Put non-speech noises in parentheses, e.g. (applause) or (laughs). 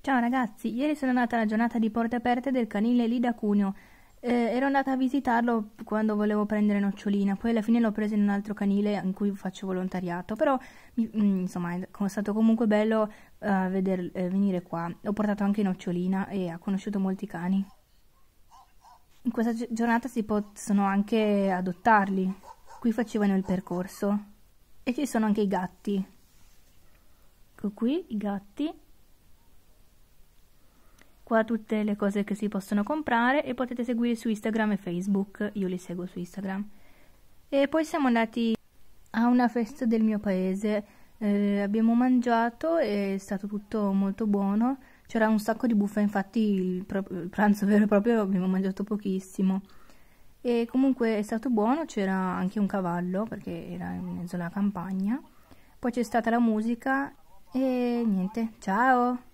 Ciao ragazzi, ieri sono andata alla giornata di porte aperte del canile Lida Cuneo. Eh, ero andata a visitarlo quando volevo prendere nocciolina, poi alla fine l'ho preso in un altro canile in cui faccio volontariato, però mi, mm, insomma è stato comunque bello uh, veder, eh, venire qua. Ho portato anche nocciolina e ha conosciuto molti cani. In questa giornata si possono anche adottarli. Qui facevano il percorso. E ci sono anche i gatti. Ecco qui i gatti qua tutte le cose che si possono comprare e potete seguire su Instagram e Facebook, io li seguo su Instagram. E poi siamo andati a una festa del mio paese, eh, abbiamo mangiato e è stato tutto molto buono, c'era un sacco di buffa, infatti il, il pranzo (laughs) vero e proprio abbiamo mangiato pochissimo. E comunque è stato buono, c'era anche un cavallo perché era in mezzo alla campagna. Poi c'è stata la musica e niente, ciao!